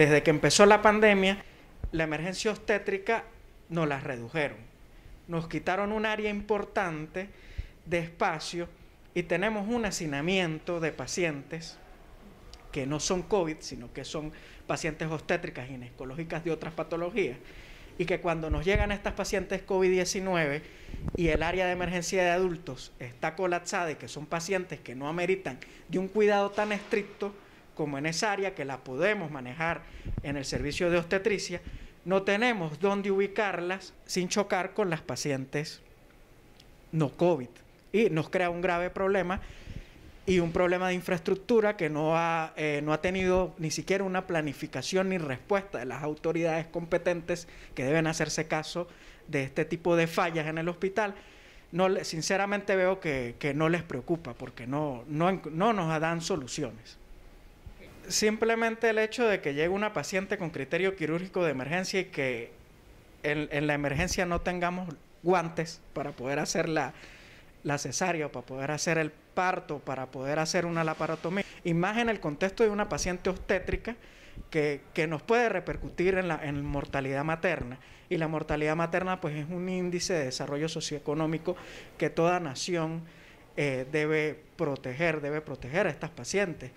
desde que empezó la pandemia, la emergencia obstétrica nos la redujeron. Nos quitaron un área importante de espacio y tenemos un hacinamiento de pacientes que no son COVID, sino que son pacientes obstétricas y ginecológicas de otras patologías. Y que cuando nos llegan estas pacientes COVID-19 y el área de emergencia de adultos está colapsada y que son pacientes que no ameritan de un cuidado tan estricto, como en esa área que la podemos manejar en el servicio de obstetricia, no tenemos dónde ubicarlas sin chocar con las pacientes no COVID. Y nos crea un grave problema y un problema de infraestructura que no ha, eh, tenido ni siquiera una planificación ni respuesta de las autoridades competentes que deben hacerse caso de este tipo de fallas en el hospital. No, sinceramente veo que, no les preocupa porque no, no, no nos dan soluciones simplemente el hecho de que llegue una paciente con criterio quirúrgico de emergencia y que en, la emergencia no tengamos guantes para poder hacer la, cesárea, para poder hacer el parto, para poder hacer una laparotomía. Y más en el contexto de una paciente obstétrica que, nos puede repercutir en la mortalidad materna. Y la mortalidad materna pues es un índice de desarrollo socioeconómico que toda nación eh, debe proteger, debe proteger a estas pacientes.